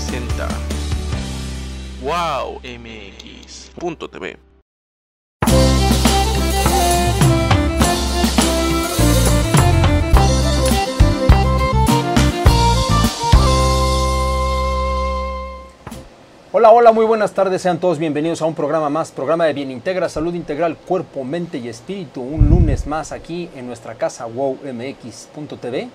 presenta WowMX.tv Hola, hola, muy buenas tardes, sean todos bienvenidos a un programa más, programa de Bien Integra, Salud Integral, Cuerpo, Mente y Espíritu, un lunes más aquí en nuestra casa wowmx.tv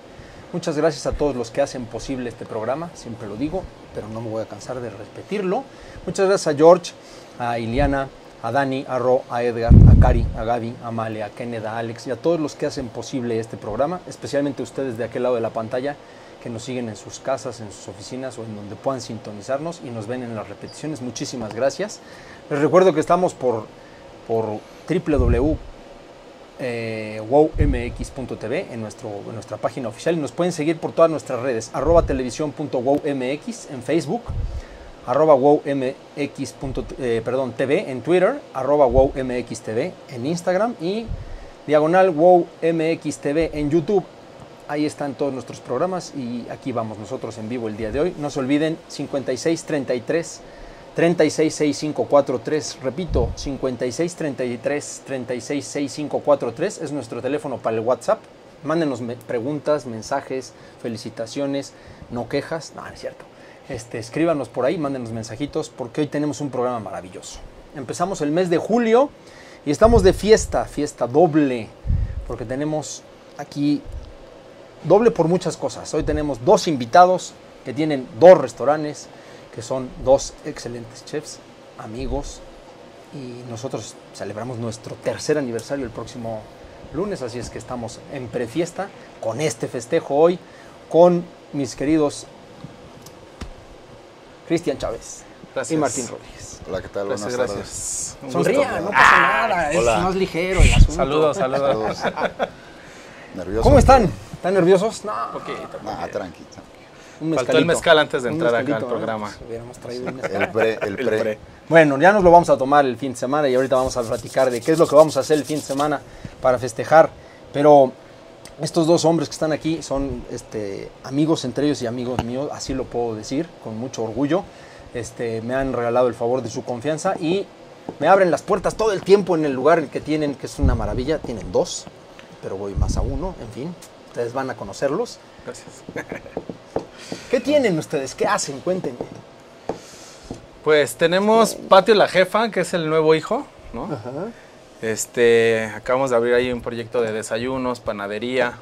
Muchas gracias a todos los que hacen posible este programa, siempre lo digo, pero no me voy a cansar de repetirlo. Muchas gracias a George, a Iliana, a Dani, a Ro, a Edgar, a Cari, a Gaby, a Male, a Kenneth, a Alex y a todos los que hacen posible este programa, especialmente ustedes de aquel lado de la pantalla que nos siguen en sus casas, en sus oficinas o en donde puedan sintonizarnos y nos ven en las repeticiones. Muchísimas gracias. Les recuerdo que estamos por, por www eh, wowmx.tv en, nuestra página oficial y nos pueden seguir por todas nuestras redes, arroba televisión.wowmx en Facebook, arroba wowmx.tv eh, en Twitter, arroba wowmx.tv en Instagram y diagonal wowmx.tv en YouTube. Ahí están todos nuestros programas y aquí vamos nosotros en vivo el día de hoy. No se olviden 5633 366543, repito, 5633 es nuestro teléfono para el WhatsApp. Mándenos preguntas, mensajes, felicitaciones, no quejas, no, es cierto. Este, escríbanos por ahí, mándenos mensajitos, porque hoy tenemos un programa maravilloso. Empezamos el mes de julio y estamos de fiesta, fiesta doble, porque tenemos aquí doble por muchas cosas. Hoy tenemos dos invitados que tienen dos restaurantes, que son dos excelentes chefs, amigos, y nosotros celebramos nuestro tercer aniversario el próximo lunes, así es que estamos en prefiesta con este festejo hoy, con mis queridos Cristian Chávez y Martín Rodríguez. Hola, ¿qué tal? Gracias, Buenas gracias. Tardes. Sonría, no pasa ah, nada, es más ligero el asunto. Saludos, saludos. ¿Cómo están? ¿Están nerviosos? No, tranqui, ah, Okay, tranquilo. Faltó el mezcal antes de entrar acá al programa. Hubiéramos traído El pre, Bueno, ya nos lo vamos a tomar el fin de semana y ahorita vamos a platicar de qué es lo que vamos a hacer el fin de semana para festejar. Pero estos dos hombres que están aquí son este, amigos entre ellos y amigos míos, así lo puedo decir, con mucho orgullo. Este, me han regalado el favor de su confianza y me abren las puertas todo el tiempo en el lugar que tienen, que es una maravilla. Tienen dos, pero voy más a uno, en fin. Ustedes van a conocerlos. Gracias. ¿Qué tienen ustedes? ¿Qué hacen? Cuéntenme. Pues tenemos Patio La Jefa, que es el nuevo hijo, ¿no? Este, acabamos de abrir ahí un proyecto de desayunos, panadería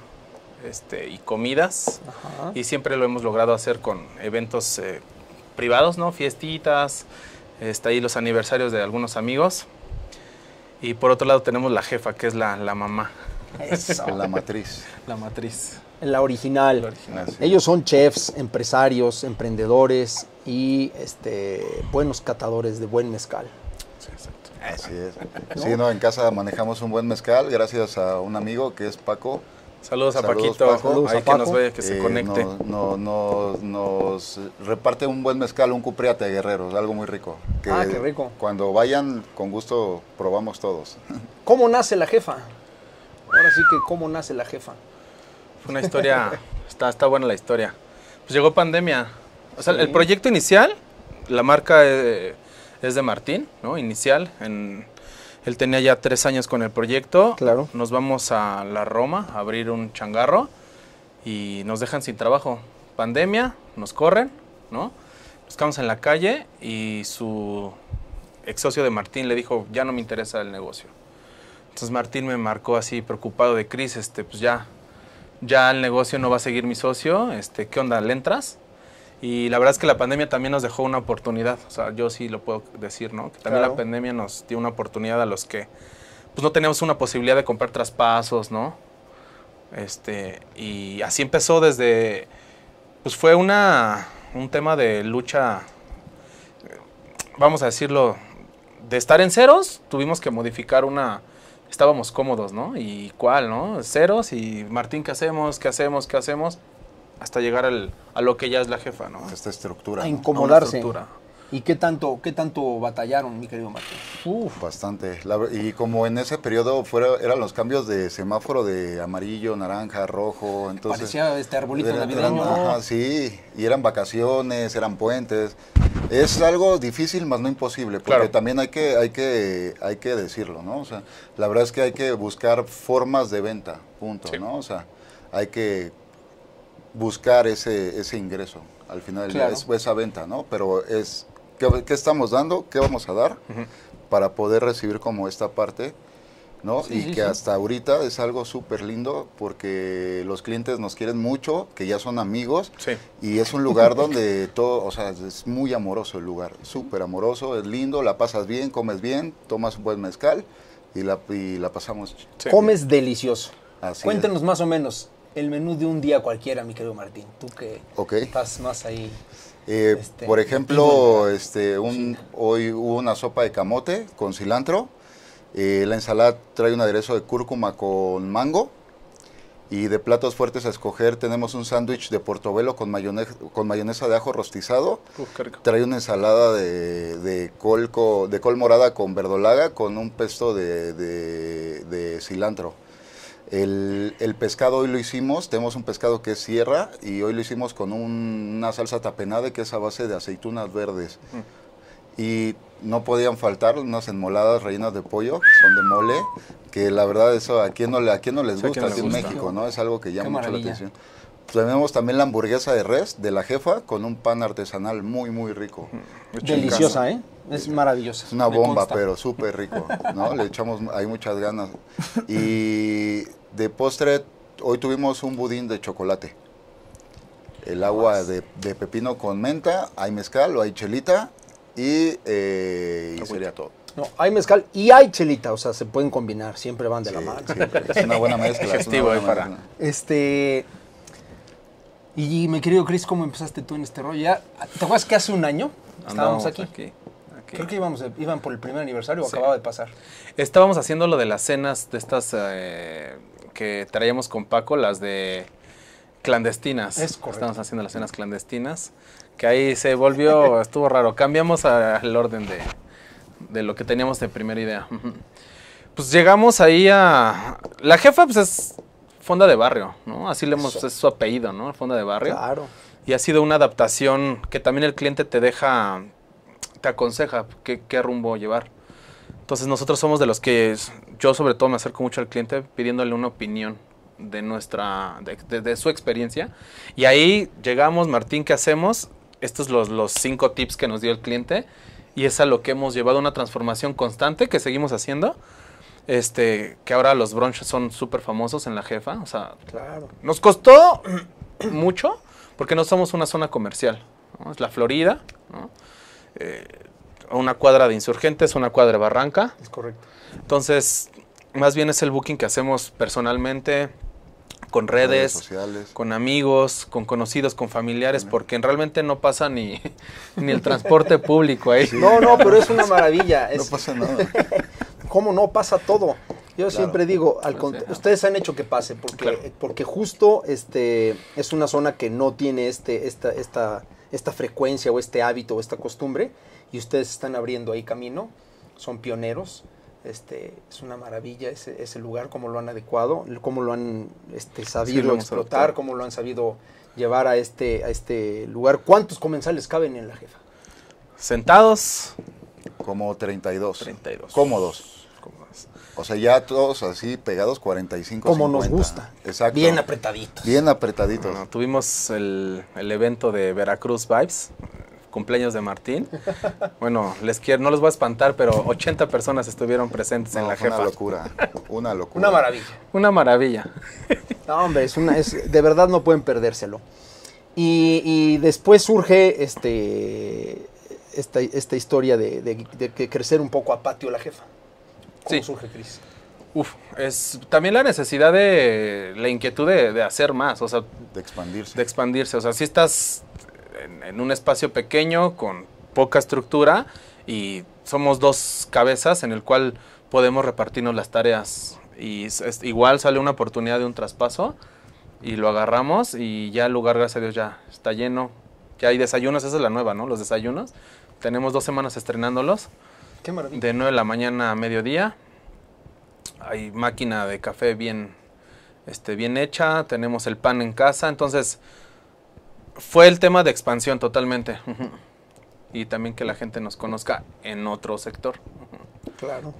este, y comidas. Y siempre lo hemos logrado hacer con eventos eh, privados, ¿no? Fiestitas, está ahí los aniversarios de algunos amigos. Y por otro lado tenemos la jefa, que es la mamá. La matriz. La matriz. La original. Ellos son chefs, empresarios, emprendedores y este, buenos catadores de buen mezcal. Sí, exacto. Así es. no, en casa manejamos un buen mezcal gracias a un amigo que es Paco. Saludos a Paquito, Saludos a Paco. que nos que se eh, conecte. nos reparte un buen mezcal, un cupriate guerreros, algo muy rico. ah, qué rico. Cuando vayan, con gusto probamos todos. ¿Cómo nace la jefa? Ahora sí que, ¿cómo nace la jefa? Fue una historia, está, está buena la historia. Pues llegó pandemia. O sea, el proyecto inicial, la marca eh, es de Martín, ¿no? Inicial. él tenía ya tres años con el proyecto. Claro. Nos vamos a la Roma a abrir un changarro y nos dejan sin trabajo. Pandemia, nos corren, ¿no? Buscamos en la calle y su ex socio de Martín le dijo, ya no me interesa el negocio. Entonces Martín me marcó así preocupado de crisis, este, pues ya, ya el negocio no va a seguir mi socio, este, ¿qué onda? ¿Le entras? Y la verdad es que la pandemia también nos dejó una oportunidad, o sea, yo sí lo puedo decir, ¿no? Que también la pandemia nos dio una oportunidad a los que pues no teníamos una posibilidad de comprar traspasos, ¿no? Este, y así empezó desde, pues fue una, un tema de lucha, eh, vamos a decirlo, de estar en ceros, tuvimos que modificar una, estábamos cómodos, ¿no? ¿Y cuál, no? Ceros y Martín, ¿qué hacemos? ¿Qué hacemos? ¿Qué hacemos? Hasta llegar al, a lo que ya es la jefa, ¿no? Esta estructura. A incomodarse. ¿Y qué tanto, qué tanto batallaron, mi querido Martín? Uf. Bastante. y como en ese periodo fuera, eran los cambios de semáforo de amarillo, naranja, rojo. Entonces, Parecía este arbolito navideño. Eran, ajá, sí. Y eran vacaciones, eran puentes. Es algo difícil, más no imposible, porque también hay que, hay, que, hay que decirlo, ¿no? O sea, la verdad es que hay que buscar formas de venta, punto, ¿no? O sea, hay que buscar ese, ese ingreso al final esa venta, ¿no? Pero es, ¿qué, estamos dando? ¿Qué vamos a dar? Para poder recibir como esta parte ¿no? y que hasta ahorita es algo súper lindo porque los clientes nos quieren mucho, que ya son amigos. Y es un lugar donde todo, o sea, es muy amoroso el lugar, súper amoroso, es lindo, la pasas bien, comes bien, tomas un buen mezcal y la, la pasamos. Comes delicioso. Cuéntenos más o menos el menú de un día cualquiera, mi querido Martín, tú que estás más ahí. Eh, este, por ejemplo, este, un, hoy hubo una sopa de camote con cilantro. Eh, la ensalada trae un aderezo de cúrcuma con mango. Y de platos fuertes a escoger tenemos un sándwich de portobelo con, mayonesa de ajo rostizado. trae una ensalada de, col col morada con verdolaga con un pesto de, cilantro. El, pescado hoy lo hicimos, tenemos un pescado que es sierra y hoy lo hicimos con una salsa tapenade que es a base de aceitunas verdes y no podían faltar unas enmoladas rellenas de pollo, son de mole, que la verdad eso a quién no, a quién no les gusta aquí en México, ¿no? Es algo que llama mucho la atención. Tenemos también la hamburguesa de res de la jefa con un pan artesanal muy, muy rico. Mm, deliciosa, ¿eh? Es maravillosa. Es una bomba, pero súper rico, ¿no? Le echamos, hay muchas ganas. Y de postre, hoy tuvimos un budín de chocolate. El agua de, de pepino con menta, hay mezcal o hay chelita y, eh, sería todo. No, hay mezcal y hay chelita, o sea, se pueden combinar, siempre van de la mano. es una buena mezcla. Es Este. Y mi querido Chris, ¿cómo empezaste tú en este rollo? Ya, ¿Te acuerdas que hace un año ah, estábamos aquí? Creo que iban por el primer aniversario o acababa de pasar. Estábamos haciendo lo de las cenas de estas eh, que traíamos con Paco, las de clandestinas. Es correcto. Estamos haciendo las cenas clandestinas. Que ahí se volvió, estuvo raro. Cambiamos al orden de, de lo que teníamos de primera idea. Pues llegamos ahí a... La jefa pues es Fonda de Barrio, ¿no? Así le hemos, es su apellido, ¿no? Fonda de Barrio. Claro. Y ha sido una adaptación que también el cliente te deja, te aconseja qué, qué rumbo llevar. Entonces nosotros somos de los que, yo sobre todo me acerco mucho al cliente pidiéndole una opinión de nuestra, de su experiencia. Y ahí llegamos, Martín, ¿qué hacemos? estos los, los cinco tips que nos dio el cliente y es a lo que hemos llevado una transformación constante que seguimos haciendo. Este, que ahora los brunches son súper famosos en la jefa, o sea, nos costó mucho porque no somos una zona comercial, es la Florida, eh, una cuadra de insurgentes, una cuadra de barranca. Es correcto. Entonces, más bien es el booking que hacemos personalmente, con redes, con amigos, con conocidos, con familiares, porque realmente no pasa ni, ni el transporte público ahí. No, no, pero es una maravilla. no pasa nada. ¿Cómo no pasa todo? Yo siempre digo, pues ustedes han hecho que pase, porque, porque justo este, es una zona que no tiene este, esta, esta, esta frecuencia o este hábito o esta costumbre, y ustedes están abriendo ahí camino, son pioneros este, es una maravilla ese, lugar, cómo lo han adecuado, cómo lo han este, sabido explotar, cómo lo han sabido llevar a este, este lugar. ¿Cuántos comensales caben en la jefa? Sentados. Como 32. 32. Cómodos. O sea, ya todos así pegados, 45. Como nos gusta. Exacto. Bien apretaditos. Bien apretaditos. tuvimos el, el evento de Veracruz Vibes cumpleaños de Martín. Bueno, les quiero, no los voy a espantar, pero 80 personas estuvieron presentes en la jefa. Una locura, una locura. Una maravilla. Una maravilla. No, hombre, es una, es, de verdad no pueden perdérselo. Y, después surge este, esta, historia de, de, crecer un poco a patio la jefa. sí. surge, Cris? Uf, es también la necesidad de la inquietud de, de, hacer más, o sea, de expandirse. De expandirse, o sea, si estás en, un espacio pequeño con poca estructura y somos dos cabezas en el cual podemos repartirnos las tareas y igual sale una oportunidad de un traspaso y lo agarramos y ya el lugar, gracias a Dios, ya está lleno. Ya hay desayunos, esa es la nueva, ¿no? Los desayunos. Tenemos dos semanas estrenándolos. Qué De 9 de la mañana a mediodía. Hay máquina de café bien, este, bien hecha. Tenemos el pan en casa. Entonces, fue el tema de expansión totalmente. Y también que la gente nos conozca en otro sector. Claro.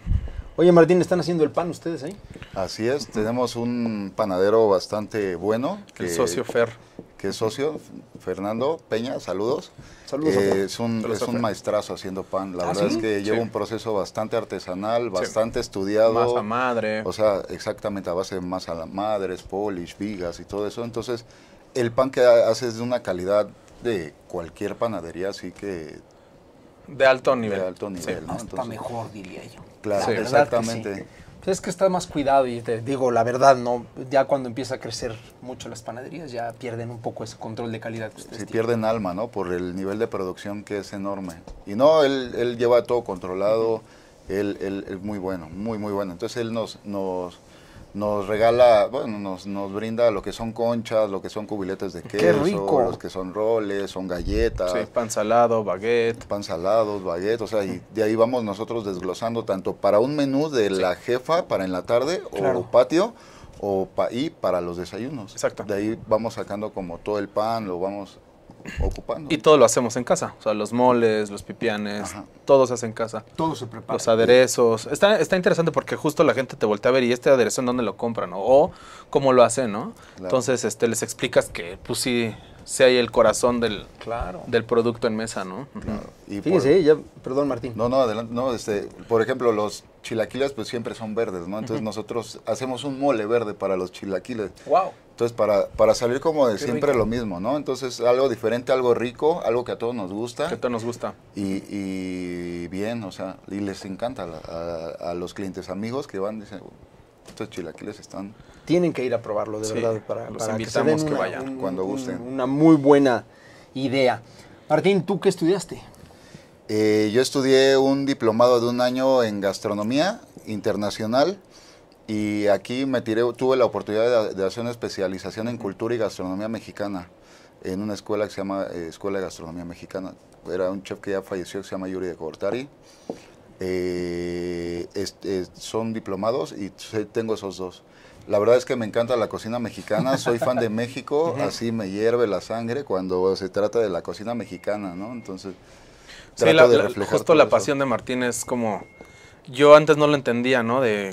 Oye Martín, ¿están haciendo el pan ustedes ahí? Así es, tenemos un panadero bastante bueno. Que, el socio Fer. Que socio, Fernando Peña, saludos. Saludos. Eh, es un, es un maestrazo haciendo pan, la ¿Ah, verdad es que lleva un proceso bastante artesanal, bastante estudiado. Masa madre. O sea, exactamente a base de masa madre, polish, vigas y todo eso. Entonces, el pan que haces de una calidad de cualquier panadería, así que... De alto nivel. De alto nivel, mejor, diría yo. Claro, exactamente. Pues es que está más cuidado y te digo la verdad, no ya cuando empieza a crecer mucho las panaderías ya pierden un poco ese control de calidad que ustedes Sí, este pierden alma, ¿no? Por el nivel de producción que es enorme. Y no, él, él lleva todo controlado, él, él, muy bueno, muy, muy bueno. Entonces él nos, nos, nos regala, bueno, nos, nos, brinda lo que son conchas, lo que son cubiletes de queso, Qué rico. los que son roles, son galletas. Sí, pan salado, baguette. Pan salados, baguette, o sea, y de ahí vamos nosotros desglosando tanto para un menú de la jefa para en la tarde o patio o pa y para los desayunos. Exacto. De ahí vamos sacando como todo el pan, lo vamos ocupando. Y todo lo hacemos en casa, o sea, los moles, los pipianes, todos todo se hace en casa. Todo se prepara. Los aderezos. Está, está interesante porque justo la gente te voltea a ver y este aderezo en dónde lo compran o cómo lo hacen, ¿no? Entonces este, les explicas que pues sí, sí hay el corazón del, del producto en mesa, ¿no? Claro. Y Fíjese, ya, perdón Martín. No, no, adelante, no, este, por ejemplo, los chilaquiles pues siempre son verdes, ¿no? Entonces nosotros hacemos un mole verde para los chilaquiles. ¡Wow! Entonces para, para salir como de siempre lo mismo, ¿no? Entonces algo diferente, algo rico, algo que a todos nos gusta. Que a todos nos gusta. Y, bien, o sea, y les encanta a, los clientes amigos que van, dicen, estos chilaquiles están... Tienen que ir a probarlo, de verdad, para, los que, se vayan. cuando gusten. una muy buena idea. Martín, ¿tú qué estudiaste? Eh, yo estudié un diplomado de un año en gastronomía internacional y aquí me tiré, tuve la oportunidad de, hacer una especialización en cultura y gastronomía mexicana en una escuela que se llama eh, Escuela de Gastronomía Mexicana. Era un chef que ya falleció que se llama Yuri de Cortari. Eh, son diplomados y tengo esos dos. La verdad es que me encanta la cocina mexicana, soy fan de México, así me hierve la sangre cuando se trata de la cocina mexicana, ¿no? Entonces, sí, la, justo la pasión de Martín es como, yo antes no lo entendía, ¿no? De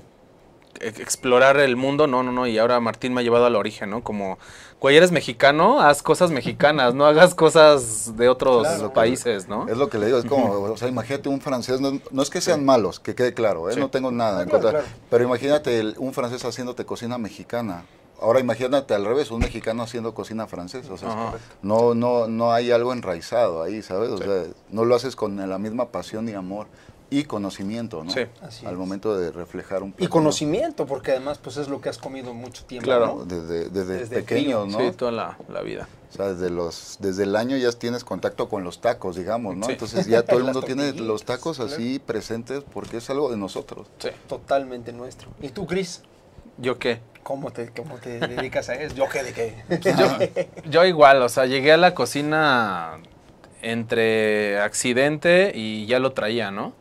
e, explorar el mundo, no, no, no, y ahora Martín me ha llevado al origen, ¿no? Como, cual eres mexicano, haz cosas mexicanas, no hagas cosas de otros países, ¿no? Es lo que le digo, es como, o sea, imagínate un francés, no, es que sean malos, que quede claro, ¿eh? No tengo nada en ah, contra, pero imagínate un francés haciéndote cocina mexicana. Ahora imagínate al revés, un mexicano haciendo cocina francesa, o sea, no, no, no hay algo enraizado ahí, ¿sabes? O sea, no lo haces con la misma pasión y amor y conocimiento, ¿no? Sí. Así al momento de reflejar un poco. Y conocimiento, porque además pues es lo que has comido mucho tiempo, Claro, desde, desde, pequeño, ¿no? Sí, toda la, la, vida. O sea, desde, los, desde el año ya tienes contacto con los tacos, digamos, ¿no? Entonces ya todo el mundo tiene los tacos así presentes porque es algo de nosotros. Sí. Totalmente nuestro. ¿Y tú, Cris? ¿Yo qué? ¿Cómo te, dedicas a eso? ¿Yo qué de qué? yo, igual, o sea, llegué a la cocina entre accidente y ya lo traía, ¿no?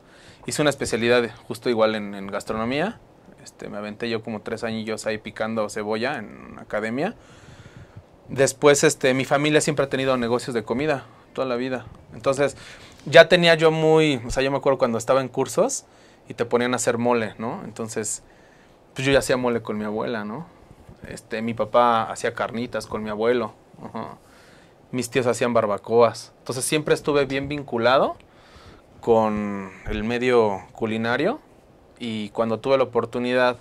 Hice una especialidad justo igual en, gastronomía. Este, me aventé yo como tres años ahí picando cebolla en academia. Después, este, mi familia siempre ha tenido negocios de comida toda la vida. Entonces, ya tenía yo muy, o sea, yo me acuerdo cuando estaba en cursos y te ponían a hacer mole, ¿no? Entonces, pues yo ya hacía mole con mi abuela, ¿no? Este, mi papá hacía carnitas con mi abuelo. Mis tíos hacían barbacoas. Entonces siempre estuve bien vinculado con el medio culinario y cuando tuve la oportunidad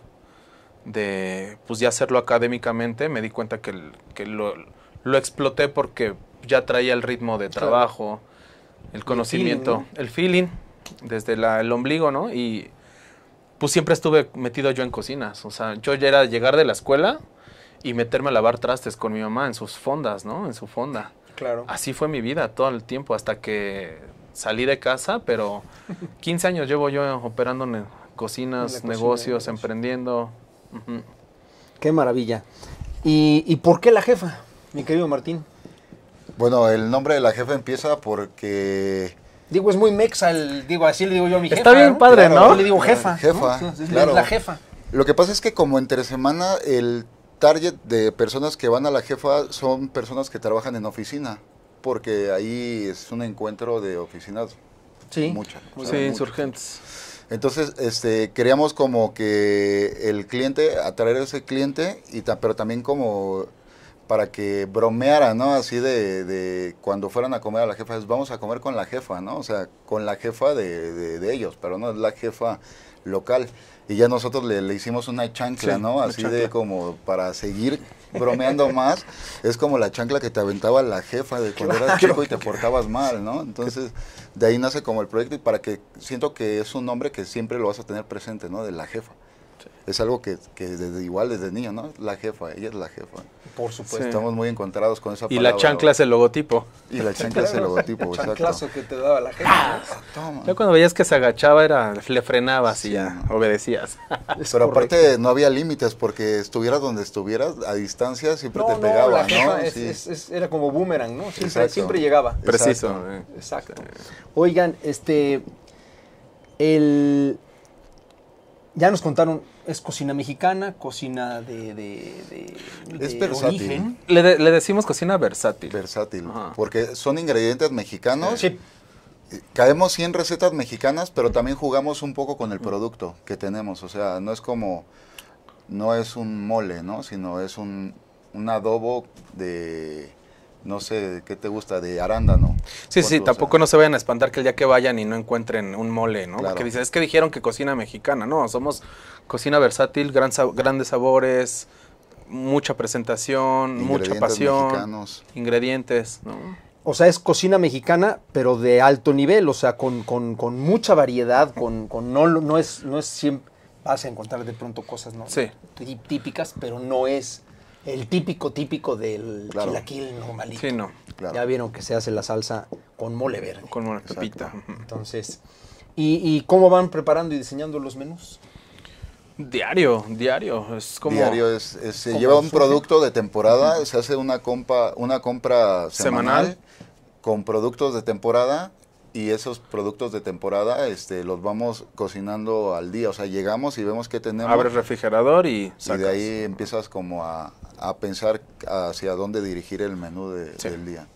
de pues ya hacerlo académicamente me di cuenta que, lo, exploté porque ya traía el ritmo de trabajo, el conocimiento, el feeling, desde el ombligo, ¿no? Y pues siempre estuve metido yo en cocinas. O sea, yo ya era llegar de la escuela y meterme a lavar trastes con mi mamá en sus fondas, ¿no? En su fonda. Claro. Así fue mi vida todo el tiempo hasta que salí de casa, pero 15 años llevo yo operando en cocinas, negocios, emprendiendo. Qué maravilla. ¿Y por qué la jefa, mi querido Martín? Bueno, el nombre de la jefa empieza porque Digo, es muy mexa, el, digo, así le digo yo a mi jefa. Está bien padre, ¿no? le digo jefa. Jefa, La jefa. Lo que pasa es que como entre semana el target de personas que van a la jefa son personas que trabajan en oficina, porque ahí es un encuentro de oficinas sí. muchas. sí, insurgentes. Entonces, este, queríamos como que el cliente, atraer a ese cliente, y pero también como para que bromeara, ¿no? Así de, cuando fueran a comer a la jefa, es vamos a comer con la jefa, ¿no? O sea, con la jefa de, ellos, pero no es la jefa local. Y ya nosotros le, hicimos una chancla, ¿no? Así de como para seguir bromeando más. Es como la chancla que te aventaba la jefa de cuando eras chico y te portabas mal, ¿no? Entonces, de ahí nace como el proyecto y para que siento que es un nombre que siempre lo vas a tener presente, ¿no? De la jefa. Es algo que, que desde, igual desde niño, ¿no? La jefa, ella es la jefa. Por supuesto. Estamos muy encontrados con esa palabra. Y la chancla es el logotipo. Y la chancla es el logotipo, el exacto. que te daba la gente. Ah, Yo cuando veías que se agachaba, era, le frenabas y ya obedecías. Pero aparte no había límites porque estuvieras donde estuvieras, a distancia siempre te pegaba, ¿no? era como boomerang, ¿no? Siempre, siempre llegaba. Preciso. exacto. Eh. Oigan, este... El, ya nos contaron, es cocina mexicana, cocina de, origen. Le, decimos cocina versátil. Versátil, porque son ingredientes mexicanos. Sí. Caemos 100 recetas mexicanas, pero también jugamos un poco con el mm. producto que tenemos. O sea, no es como, no es un mole, ¿no? Sino es un, un adobo de no sé, ¿qué te gusta? De ¿no? Sí, sí, tampoco no se vayan a espantar que el día que vayan y no encuentren un mole, ¿no? Porque es que dijeron que cocina mexicana, no, somos cocina versátil, grandes sabores, mucha presentación, mucha pasión, ingredientes, ¿no? O sea, es cocina mexicana, pero de alto nivel, o sea, con, con, mucha variedad, con, no, no, es, no es siempre, vas a encontrar de pronto cosas ¿no? Sí. típicas, pero no es el típico, típico del claro. chilaquil normalito. Sí, no. Ya vieron que se hace la salsa con mole verde. Con mole pepita. Entonces, ¿y, cómo van preparando y diseñando los menús? Diario, diario. Es como. Diario, es, se lleva un producto de temporada, se hace una, compa, una compra semanal, con productos de temporada y esos productos de temporada este, los vamos cocinando al día. O sea, llegamos y vemos que tenemos. Abres refrigerador y Y de ahí empiezas como a, a pensar hacia dónde dirigir el menú del día.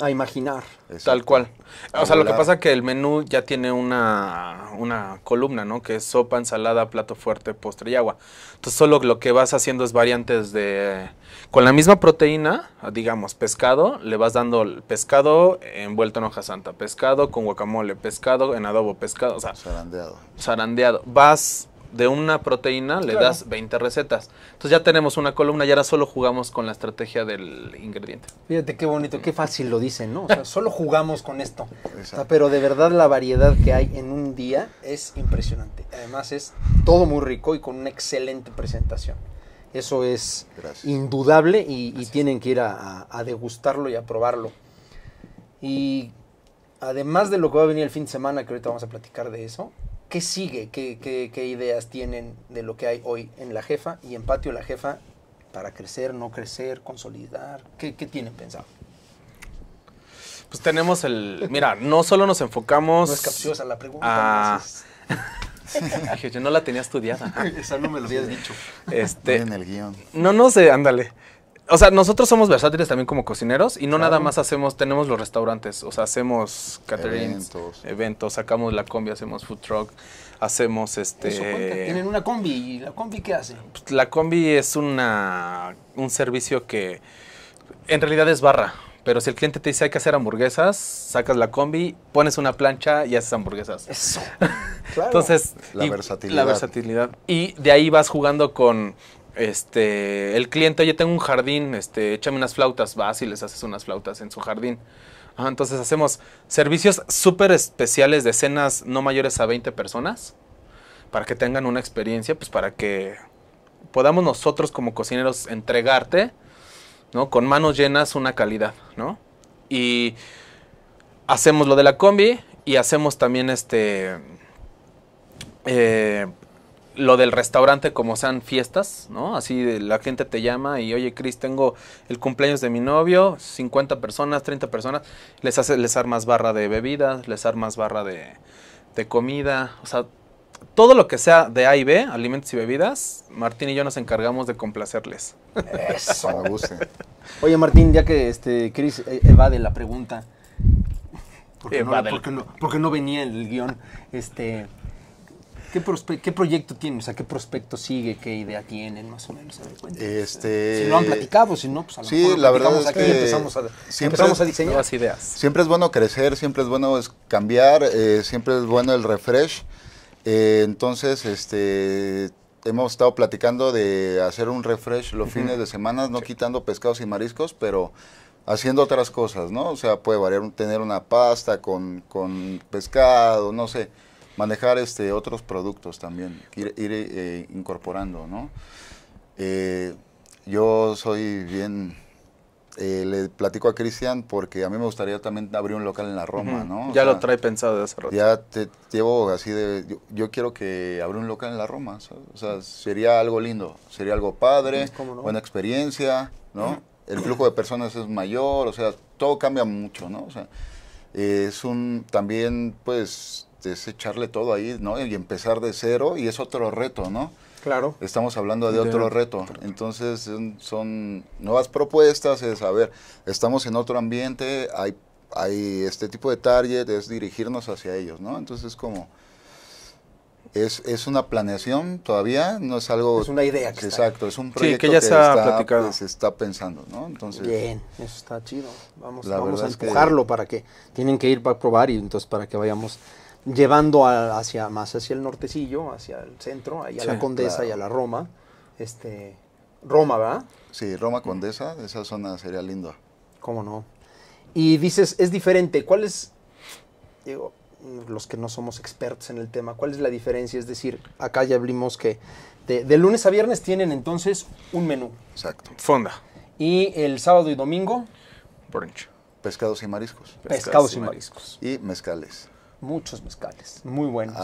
A imaginar. Tal cual. O sea, lo que pasa es que el menú ya tiene una, una, columna, ¿no? Que es sopa, ensalada, plato fuerte, postre y agua. Entonces, solo lo que vas haciendo es variantes de... Con la misma proteína, digamos, pescado, le vas dando el pescado envuelto en hoja santa, pescado con guacamole, pescado en adobo, pescado, o sea... Zarandeado. Zarandeado. Vas de una proteína le das 20 recetas. Entonces ya tenemos una columna y ahora solo jugamos con la estrategia del ingrediente. Fíjate qué bonito, qué fácil lo dicen, ¿no? O sea, solo jugamos con esto. pero de verdad la variedad que hay en un día es impresionante. Además es todo muy rico y con una excelente presentación. Eso es indudable y, tienen que ir a, a, degustarlo y a probarlo. Y además de lo que va a venir el fin de semana, que ahorita vamos a platicar de eso, ¿qué sigue? ¿Qué, ideas tienen de lo que hay hoy en la jefa y en patio la jefa para crecer, no crecer, consolidar? ¿Qué, tienen pensado? Pues tenemos el. Mira, no solo nos enfocamos. No es capciosa la pregunta. Ah. Yo no la tenía estudiada. Esa no me lo habías dicho. Este, en el guión. No, no sé, ándale o sea, nosotros somos versátiles también como cocineros y no nada más hacemos, tenemos los restaurantes, o sea, hacemos catering, eventos. sacamos la combi, hacemos food truck, hacemos este... tienen una combi, ¿y la combi qué hace? Pues, la combi es una, un servicio que en realidad es barra, pero si el cliente te dice hay que hacer hamburguesas, sacas la combi, pones una plancha y haces hamburguesas. Eso. claro. Entonces... La versatilidad. La versatilidad. Y de ahí vas jugando con este, el cliente, oye, tengo un jardín, este, échame unas flautas, vas y les haces unas flautas en su jardín. entonces hacemos servicios súper especiales de cenas no mayores a 20 personas para que tengan una experiencia, pues para que podamos nosotros como cocineros entregarte, ¿no? Con manos llenas una calidad, ¿no? Y hacemos lo de la combi y hacemos también este... Eh, lo del restaurante como sean fiestas, ¿no? Así la gente te llama y, oye, Cris, tengo el cumpleaños de mi novio, 50 personas, 30 personas, les, hace, les armas barra de bebidas, les armas barra de, comida, o sea, todo lo que sea de A y B, alimentos y bebidas, Martín y yo nos encargamos de complacerles. Eso me gusta. Oye, Martín, ya que este Chris eh, evade la pregunta, porque, porque no venía el guión, este, ¿Qué, ¿Qué, proyecto tiene? O sea, ¿qué prospecto sigue? ¿Qué idea tienen? Más o menos, Este... Si lo han platicado, si no, pues a lo sí, la verdad es aquí que empezamos a, a diseñar las ideas. Siempre es bueno crecer, siempre es bueno cambiar, eh, siempre es bueno el refresh. Eh, entonces, este hemos estado platicando de hacer un refresh los fines de semana, no quitando pescados y mariscos, pero haciendo otras cosas, ¿no? O sea, puede variar, tener una pasta con, con pescado, no sé manejar este, otros productos también, ir, eh, incorporando, ¿no? Eh, yo soy bien, eh, le platico a Cristian porque a mí me gustaría también abrir un local en la Roma, ¿no? ya lo trae pensado de hace rato. Ya te llevo así de, yo, quiero que abra un local en la Roma, o sea, sería algo lindo, sería algo padre, pues, buena experiencia, ¿no? El flujo de personas es mayor, o sea, todo cambia mucho, ¿no? O sea, es un, también, pues, este, es echarle todo ahí, ¿no? Y empezar de cero y es otro reto, ¿no? Claro. Estamos hablando de otro reto. Entonces son nuevas propuestas, es, a ver, estamos en otro ambiente, hay, hay este tipo de target, es dirigirnos hacia ellos, ¿no? Entonces como... Es, es una planeación todavía, no es algo... Es una idea. Que exacto, es un proyecto que ya se está, pensando, ¿no? Entonces, Bien, eso está chido. Vamos, vamos a empujarlo para que... Tienen que ir para probar y entonces para que vayamos llevando hacia, más hacia el nortecillo, hacia el centro, ahí a la Condesa y a la Roma. Este, Roma, ¿verdad? Sí, Roma Condesa, esa zona sería linda. ¿Cómo no? Y dices, es diferente. ¿Cuál es, los que no somos expertos en el tema, cuál es la diferencia? Es decir, acá ya hablamos que de, lunes a viernes tienen entonces un menú. Exacto. Fonda. Y el sábado y domingo. Brunch. Pescados y mariscos. Pescados, y mariscos. Y mezcales muchos mezcales, muy buenos.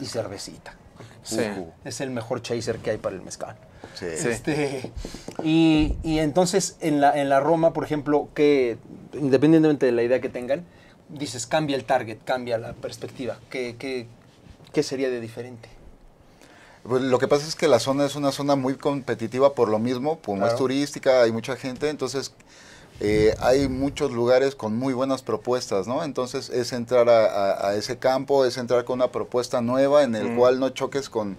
Y cervecita. Es el mejor chaser que hay para el mezcal. Sí. Este, y, entonces en la, en la Roma, por ejemplo, que independientemente de la idea que tengan, dices, cambia el target, cambia la perspectiva. ¿Qué, qué, sería de diferente? Pues, lo que pasa es que la zona es una zona muy competitiva por lo mismo, como es turística, hay mucha gente, entonces eh, hay muchos lugares con muy buenas propuestas, ¿no? Entonces es entrar a, ese campo, es entrar con una propuesta nueva en el mm. cual no choques con,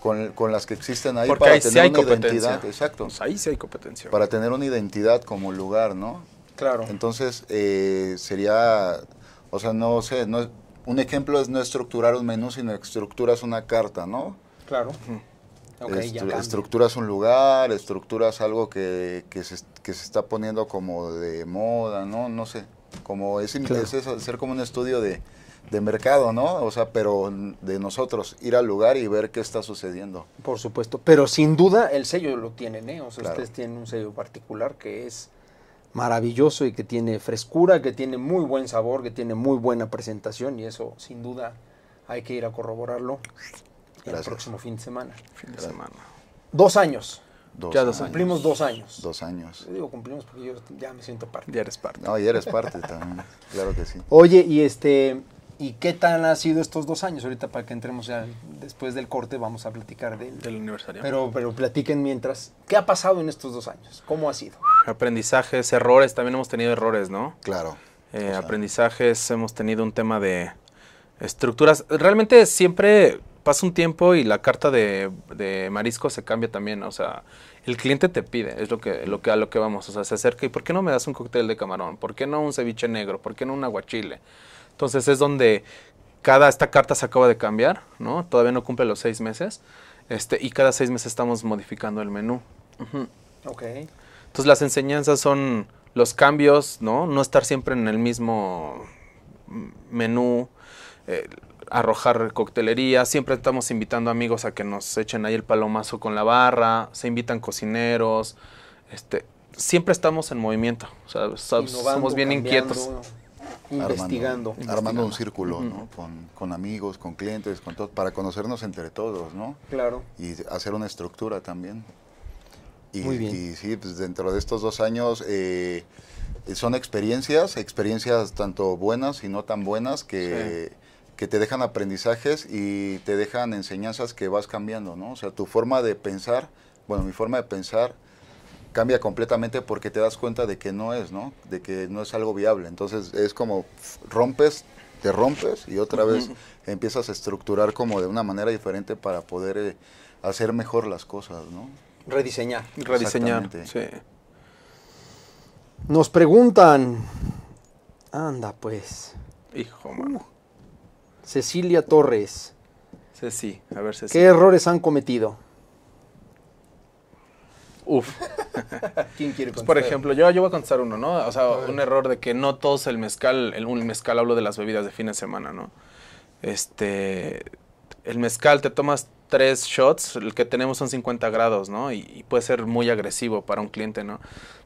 con, las que existen ahí para ahí tener sí hay una identidad. Exacto. Pues ahí sí hay competencia. Para tener una identidad como lugar, ¿no? Claro. Entonces eh, sería, o sea, no sé, no, un ejemplo es no estructurar un menú, sino estructuras una carta, ¿no? Claro. Okay, estructuras un lugar, estructuras algo que, que, se, que, se, está poniendo como de moda, ¿no? No sé, como es, claro. ser como un estudio de, mercado, ¿no? O sea, pero de nosotros, ir al lugar y ver qué está sucediendo. Por supuesto, pero sin duda el sello lo tienen, ¿eh? O sea, ustedes tienen un sello particular que es maravilloso y que tiene frescura, que tiene muy buen sabor, que tiene muy buena presentación y eso sin duda hay que ir a corroborarlo Gracias. el próximo fin de semana. Fin de semana. Dos años. ya Cumplimos dos años. Dos años. Yo digo cumplimos porque yo ya me siento parte. Ya eres parte. No, ya eres parte también. claro que sí. Oye, y este, ¿y qué tan ha sido estos dos años? Ahorita para que entremos ya después del corte vamos a platicar del, del aniversario. Pero, pero platiquen mientras. ¿Qué ha pasado en estos dos años? ¿Cómo ha sido? Aprendizajes, errores, también hemos tenido errores, ¿no? Claro. Eh, aprendizajes, hemos tenido un tema de estructuras. Realmente siempre pasa un tiempo y la carta de, marisco se cambia también, o sea, el cliente te pide, es lo que, lo que, a lo que vamos, o sea, se acerca y ¿por qué no me das un cóctel de camarón? ¿Por qué no un ceviche negro? ¿Por qué no un aguachile? Entonces es donde cada, esta carta se acaba de cambiar, ¿no? Todavía no cumple los seis meses, este, y cada seis meses estamos modificando el menú. Ok. Entonces las enseñanzas son los cambios, ¿no? No estar siempre en el mismo mm, menú. Eh, arrojar coctelería, siempre estamos invitando amigos a que nos echen ahí el palomazo con la barra, se invitan cocineros, este, siempre estamos en movimiento, o sea, somos bien inquietos. Investigando. Armando, un círculo, ¿no? Con, amigos, con clientes, con todos, para conocernos entre todos, ¿no? Claro. Y hacer una estructura también. Y, sí, pues dentro de estos dos años eh, son experiencias, experiencias tanto buenas y no tan buenas que que te dejan aprendizajes y te dejan enseñanzas que vas cambiando, ¿no? O sea, tu forma de pensar, bueno, mi forma de pensar cambia completamente porque te das cuenta de que no es, ¿no? De que no es algo viable. Entonces es como rompes, te rompes y otra vez empiezas a estructurar como de una manera diferente para poder eh, hacer mejor las cosas, ¿no? Rediseñar. Rediseñar, sí. Nos preguntan, anda pues. Hijo, mío. Cecilia Torres. Sí, a ver, Ceci. ¿Qué errores han cometido? Uf. ¿Quién quiere pues, por ejemplo, yo, yo voy a contestar uno, ¿no? O sea, un error de que no todos el mezcal, el, un mezcal hablo de las bebidas de fin de semana, ¿no? Este, el mezcal te tomas tres shots, el que tenemos son 50 grados, ¿no? y, puede ser muy agresivo para un cliente, ¿no?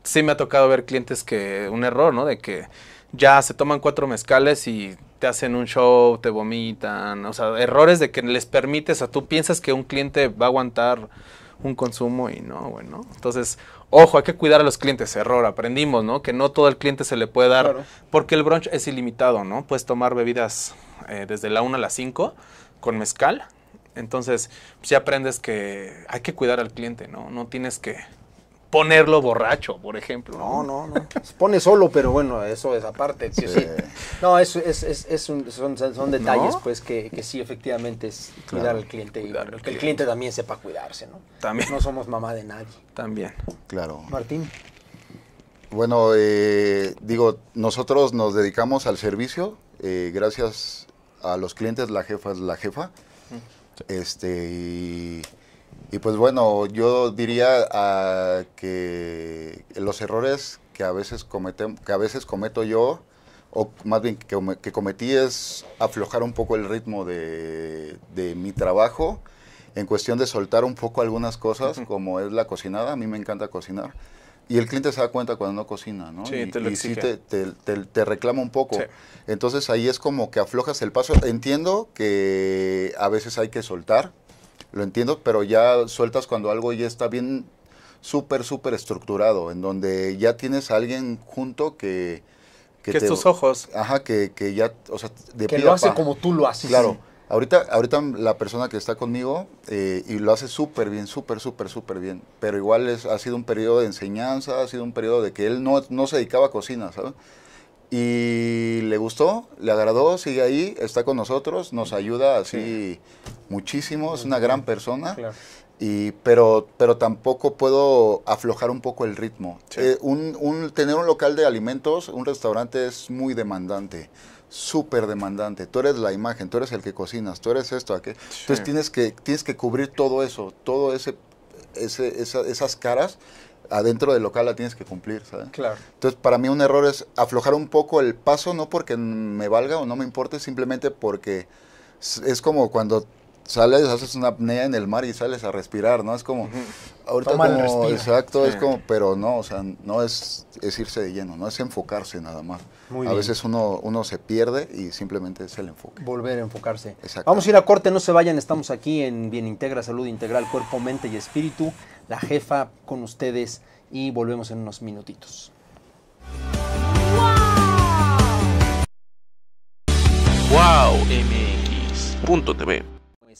Sí me ha tocado ver clientes que, un error, ¿no? De que ya se toman cuatro mezcales y te hacen un show, te vomitan, o sea, errores de que les permites, o sea, tú piensas que un cliente va a aguantar un consumo y no, bueno. Entonces, ojo, hay que cuidar a los clientes, error, aprendimos, ¿no? Que no todo el cliente se le puede dar, porque el brunch es ilimitado, ¿no? Puedes tomar bebidas eh, desde la 1 a las 5 con mezcal, entonces, si aprendes que hay que cuidar al cliente, ¿no? No tienes que ponerlo borracho, por ejemplo. No, no, no. Se pone solo, pero bueno, eso es aparte. No, es, es, es, son, detalles, pues, que, que, sí, efectivamente, es cuidar al cliente y que el cliente también sepa cuidarse, ¿no? También. No somos mamá de nadie. También. Claro. Martín. Bueno, eh, digo, nosotros nos dedicamos al servicio. Eh, gracias a los clientes, la jefa es la jefa. Mm. Este, y y pues bueno, yo diría ah, que los errores que a veces, que a veces cometo yo, o más bien que, cometí es aflojar un poco el ritmo de, mi trabajo en cuestión de soltar un poco algunas cosas, como es la cocinada, a mí me encanta cocinar. Y el cliente se da cuenta cuando no cocina, ¿no? Sí, y, te lo y te, reclama un poco. Entonces ahí es como que aflojas el paso. Entiendo que a veces hay que soltar, lo entiendo, pero ya sueltas cuando algo ya está bien, súper, súper estructurado, en donde ya tienes a alguien junto que... Que, es tus ojos. Ajá, que, que ya, o sea, de Que lo hace como tú lo haces. Claro. Ahorita, ahorita la persona que está conmigo eh, y lo hace súper bien, súper, súper, súper bien. Pero igual es, ha sido un periodo de enseñanza, ha sido un periodo de que él no, no se dedicaba a cocina, ¿sabes? y le gustó, le agradó, sigue ahí, está con nosotros, nos ayuda así muchísimo, es una gran persona. Y, pero, pero tampoco puedo aflojar un poco el ritmo. Eh, un, tener un local de alimentos, un restaurante es muy demandante, súper demandante. Tú eres la imagen, tú eres el que cocinas, tú eres esto, aquí Entonces tienes que, tienes que cubrir todo eso, todo ese, esas caras adentro del local la tienes que cumplir, ¿sabes? Claro. Entonces, para mí un error es aflojar un poco el paso, no porque me valga o no me importe, simplemente porque es como cuando sales, haces una apnea en el mar y sales a respirar, ¿no? Es como, ahorita Toma como, exacto, es como, pero no, o sea, no es, es, irse de lleno, no es enfocarse nada más. a veces uno, uno se pierde y simplemente es el enfoque. Volver a enfocarse. Vamos a ir a corte, no se vayan, estamos aquí en Bien Integra, Salud Integral, Cuerpo, Mente y Espíritu, la jefa con ustedes y volvemos en unos minutitos. wow MX.tv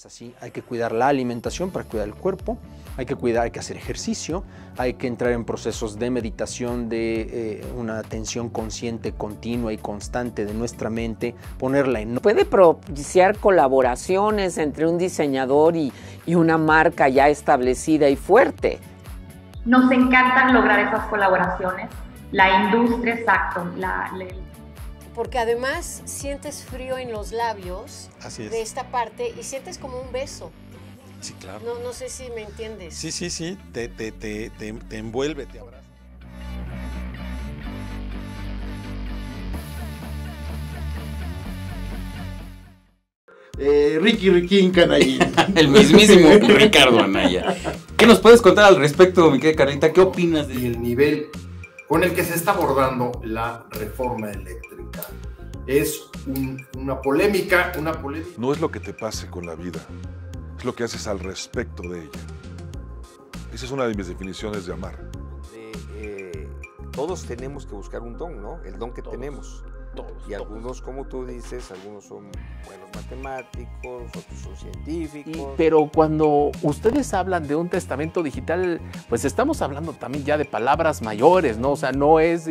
así, hay que cuidar la alimentación para cuidar el cuerpo, hay que cuidar, hay que hacer ejercicio, hay que entrar en procesos de meditación, de eh, una atención consciente, continua y constante de nuestra mente, ponerla en... Puede propiciar colaboraciones entre un diseñador y, y una marca ya establecida y fuerte. Nos encantan lograr esas colaboraciones. La industria, exacto, la, la, porque además sientes frío en los labios de esta parte y sientes como un beso. Sí, claro. No, sé si me entiendes. Sí, sí, sí, te, te, te, te envuelve, te abraza. Eh, Ricky en Canallín. El mismísimo Ricardo Anaya. ¿Qué nos puedes contar al respecto, mi querida Carlita? ¿Qué opinas del nivel con el que se está abordando la reforma eléctrica? Es una polémica, una polémica. No es lo que te pase con la vida, es lo que haces al respecto de ella. Esa es una de mis definiciones de amar. Eh, todos tenemos que buscar un don, ¿no? El don que tenemos. Todos, y algunos, como tú dices, algunos son buenos matemáticos, otros son científicos. pero cuando ustedes hablan de un testamento digital, pues estamos hablando también ya de palabras mayores, ¿no? O sea, no es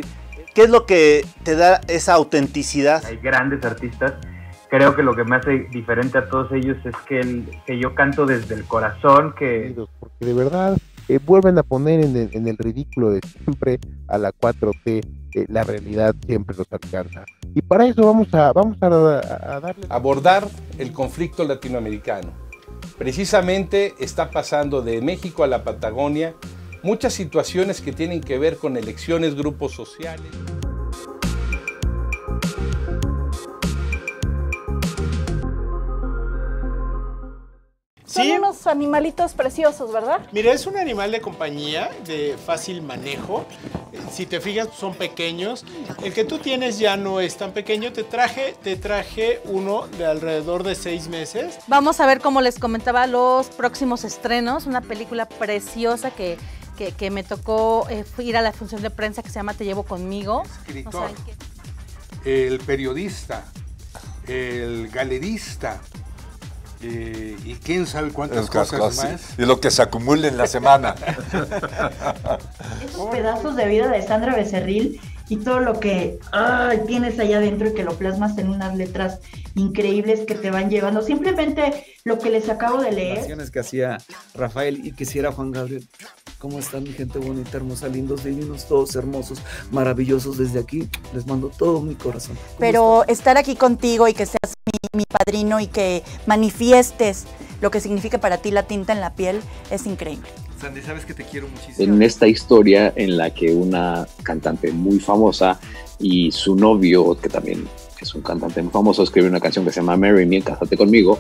¿Qué es lo que te da esa autenticidad? Hay grandes artistas. Creo que lo que me hace diferente a todos ellos es que, yo canto desde el corazón, que... Porque de verdad eh, vuelven a poner en el, ridículo de siempre a la 4T, eh, la realidad siempre los alcanza. Y para eso vamos a, vamos a, a darle... Abordar el conflicto latinoamericano. Precisamente está pasando de México a la Patagonia muchas situaciones que tienen que ver con elecciones, grupos sociales. Son unos animalitos preciosos, ¿verdad? Mira, es un animal de compañía, de fácil manejo. Si te fijas, son pequeños. El que tú tienes ya no es tan pequeño. Te traje, te traje uno de alrededor de seis meses. Vamos a ver, como les comentaba, los próximos estrenos. Una película preciosa que que, me tocó eh, ir a la función de prensa que se llama Te llevo conmigo. Escritor, el periodista, el galerista, eh, y quién sabe cuántas cosas, más. Y lo que se acumula en la semana. Esos pedazos de vida de Sandra Becerril y todo lo que tienes allá adentro y que lo plasmas en unas letras increíbles que te van llevando. Simplemente lo que les acabo de leer. Las que hacía Rafael y que hiciera Juan Gabriel. ¿Cómo están mi gente bonita, hermosa, lindos, divinos, todos hermosos, maravillosos desde aquí? Les mando todo mi corazón. Pero estar aquí contigo y que seas mi, mi padrino y que manifiestes lo que significa para ti la tinta en la piel es increíble. Sandy, sabes que te quiero muchísimo. En esta historia en la que una cantante muy famosa y su novio, que también es un cantante muy famoso, escribió una canción que se llama Mary Me, Cásate conmigo.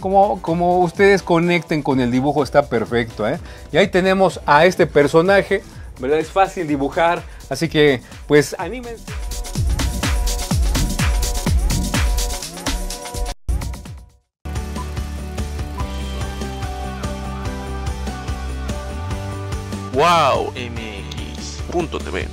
Como, ustedes conecten con el dibujo está perfecto, ¿eh? Y ahí tenemos a este personaje, ¿verdad? Es fácil dibujar, así que pues anímense. Wow MX.tv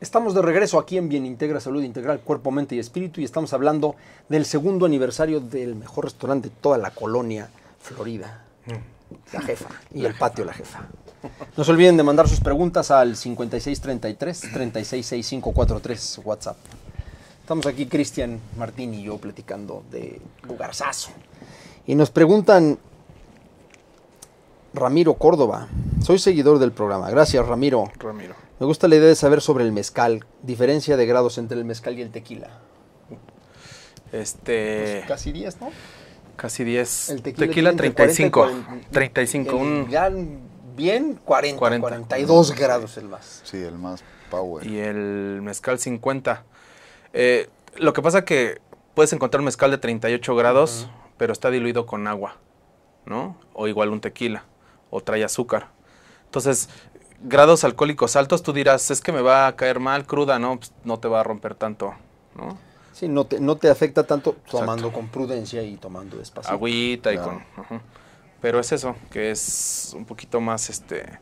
Estamos de regreso aquí en Bien Integra Salud Integral Cuerpo, Mente y Espíritu y estamos hablando del segundo aniversario del mejor restaurante de toda la colonia Florida. Mm. La jefa y el patio la jefa. No se olviden de mandar sus preguntas al 5633-366543 WhatsApp. Estamos aquí Cristian Martín y yo platicando de Lugarzazo. Y nos preguntan Ramiro Córdoba. Soy seguidor del programa. Gracias, Ramiro. Ramiro. Me gusta la idea de saber sobre el mezcal, diferencia de grados entre el mezcal y el tequila. Este. Pues casi 10, ¿no? Casi 10. El tequila, 35. 35. un... bien, 40, 42 grados el más. Sí, el más power. Y el mezcal 50. Eh, lo que pasa que puedes encontrar mezcal de 38 grados, pero está diluido con agua, ¿no? O igual un tequila o trae azúcar. Entonces, grados alcohólicos altos, tú dirás, es que me va a caer mal cruda, ¿no? Pues, no te va a romper tanto, ¿no? Sí, no te, no te afecta tanto tomando con prudencia y tomando despacio. Agüita y con... Pero es eso, que es un poquito más, este...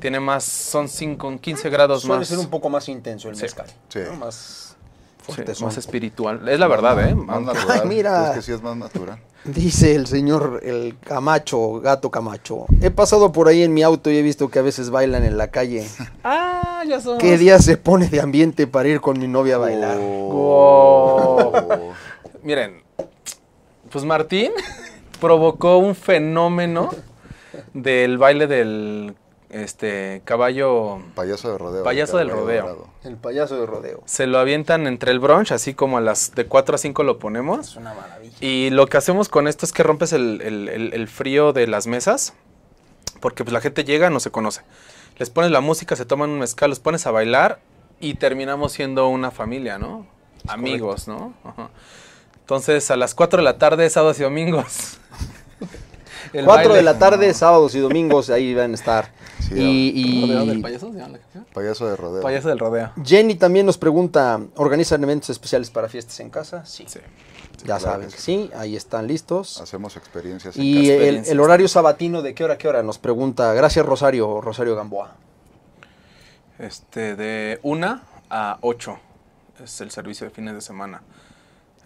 Tiene más, son 5, 15 ah, grados más. Suele ser un poco más intenso el mezcal. Sí. Más... Sí, más espiritual. Es la verdad, ¿eh? Más natural. mira. Es que sí es más natural. Dice el señor, el Camacho, gato Camacho. He pasado por ahí en mi auto y he visto que a veces bailan en la calle. Ah, ya son. ¿Qué día se pone de ambiente para ir con mi novia a bailar? Oh. Miren, pues Martín provocó un fenómeno del baile del este caballo payaso de rodeo del rodeo el payaso de rodeo se lo avientan entre el brunch así como a las de 4 a 5 lo ponemos es una maravilla y lo que hacemos con esto es que rompes el, frío de las mesas porque pues la gente llega no se conoce les pones la música se toman un mezcal los pones a bailar y terminamos siendo una familia no amigos no entonces a las 4 de la tarde sábados y domingos 4 de la tarde, sábados y domingos, ahí van a estar. y, payaso? Payaso rodeo. Payaso del rodeo. Jenny también nos pregunta, ¿organizan eventos especiales para fiestas en casa? Sí. ya saben, que sí, ahí están listos. Hacemos experiencias. y casa. El, horario sabatino de qué hora, qué hora, nos pregunta. Gracias Rosario, Rosario Gamboa. Este, de una a 8 es el servicio de fines de semana.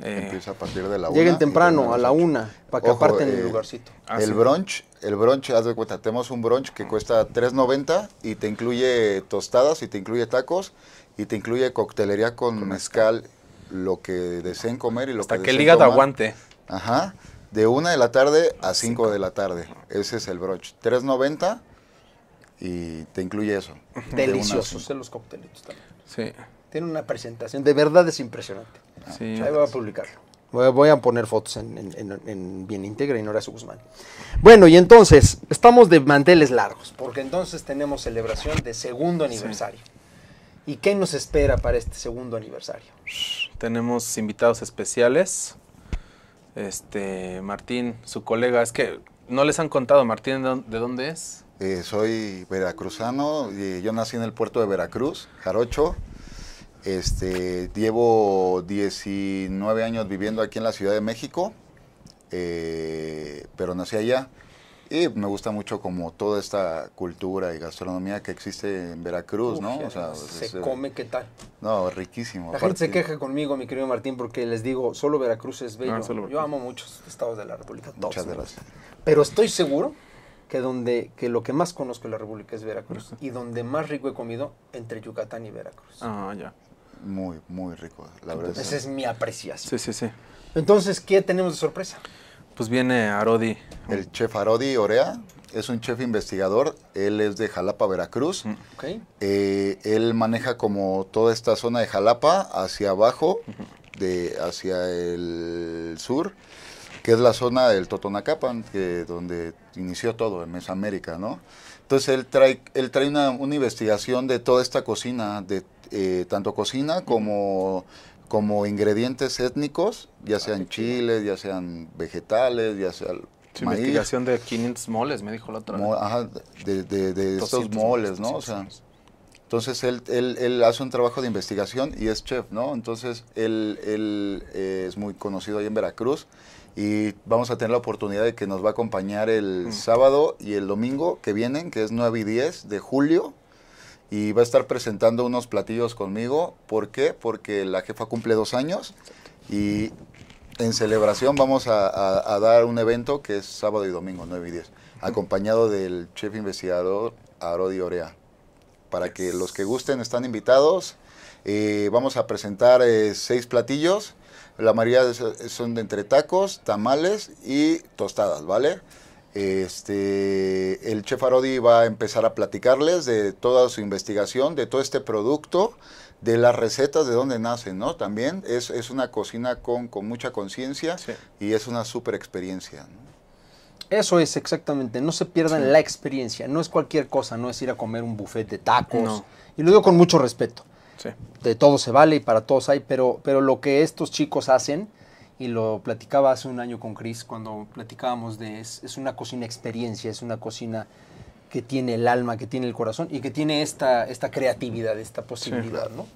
Eh, a partir de la Lleguen temprano, a la una, para que aparten el lugarcito. Ah, el brunch, el brunch, haz de cuenta, tenemos un brunch que cuesta $3.90 y te incluye tostadas y te incluye tacos y te incluye coctelería con, mezcal, lo que deseen comer y lo Hasta que, que el hígado aguante. Ajá, de una de la tarde a 5 de la tarde. Ese es el brunch. $3.90 y te incluye eso. Deliciosos los coctelitos Sí. Tiene una presentación, de verdad es impresionante. Ah, ahí voy a publicarlo. Voy a poner fotos en, Bien Integra y Guzmán. Bueno, y entonces, estamos de manteles largos, porque entonces tenemos celebración de segundo aniversario. ¿Y qué nos espera para este segundo aniversario? Tenemos invitados especiales. Este, Martín, su colega, es que no les han contado, Martín, ¿de dónde es? Eh, soy veracruzano, y yo nací en el puerto de Veracruz, Jarocho. Este, llevo 19 años viviendo aquí en la Ciudad de México, eh, pero nací allá. Y me gusta mucho como toda esta cultura y gastronomía que existe en Veracruz, ¿no? se eh, come, ¿qué tal? No, riquísimo. La gente se queja conmigo, mi querido Martín, porque les digo, solo Veracruz es bello. Ah, Yo amo muchos estados de la República. Todos Muchas gracias. Pero estoy seguro que donde que lo que más conozco en la República es Veracruz y donde más rico he comido entre Yucatán y Veracruz. Ah, ya muy, muy rico, la verdad. Esa es mi apreciación. Sí, sí, sí. Entonces, ¿qué tenemos de sorpresa? Pues viene Arodi. El chef Arodi Orea es un chef investigador. Él es de Jalapa, Veracruz. Mm. Eh, él maneja como toda esta zona de Jalapa hacia abajo, de, hacia el sur, que es la zona del Totonacapan, que, donde inició todo, en Mesoamérica, ¿no? Entonces él trae, él trae una, una investigación de toda esta cocina, de eh, tanto cocina como, como ingredientes étnicos, ya ah, sean chiles, ya sean vegetales, ya sean investigación de 500 moles, me dijo el otro. ajá, de, de, estos moles, ¿no? O sea, entonces él, él, él, hace un trabajo de investigación y es chef, ¿no? Entonces él, él eh, es muy conocido ahí en Veracruz y vamos a tener la oportunidad de que nos va a acompañar el mm. sábado y el domingo que vienen, que es 9 y 10 de julio y va a estar presentando unos platillos conmigo. ¿Por qué? Porque la jefa cumple dos años y en celebración vamos a, dar un evento que es sábado y domingo, 9 y 10, acompañado del chef investigador Arodi Orea. Para que los que gusten están invitados. Eh, vamos a presentar eh, seis platillos. La mayoría son de entre tacos, tamales y tostadas, ¿vale? Este, el chef Arodi va a empezar a platicarles de toda su investigación, de todo este producto, de las recetas, de dónde nacen, ¿no? También es, una cocina con, mucha conciencia y es una super experiencia, Eso es exactamente, no se pierdan la experiencia, no es cualquier cosa, no es ir a comer un buffet de tacos. Y lo digo con mucho respeto. De todo se vale y para todos hay, pero, pero lo que estos chicos hacen y lo platicaba hace un año con Cris cuando platicábamos de es, una cocina experiencia, es una cocina que tiene el alma, que tiene el corazón y que tiene esta, esta creatividad, esta posibilidad, ¿no?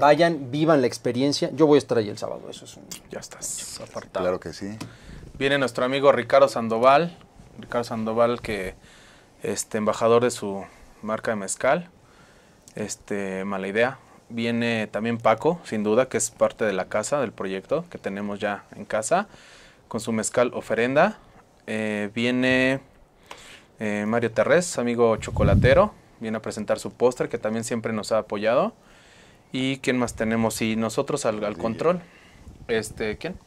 Vayan, vivan la experiencia. Yo voy a estar ahí el sábado, eso es un... Ya estás. Apartado. Claro que sí. Viene nuestro amigo Ricardo Sandoval, Ricardo Sandoval que este embajador de su marca de mezcal. Este, mala idea, viene también Paco, sin duda, que es parte de la casa, del proyecto que tenemos ya en casa, con su mezcal oferenda. Eh, viene eh, Mario Terrés, amigo chocolatero, viene a presentar su póster, que también siempre nos ha apoyado. ¿Y quién más tenemos? Y nosotros al, al control. Este, ¿Quién?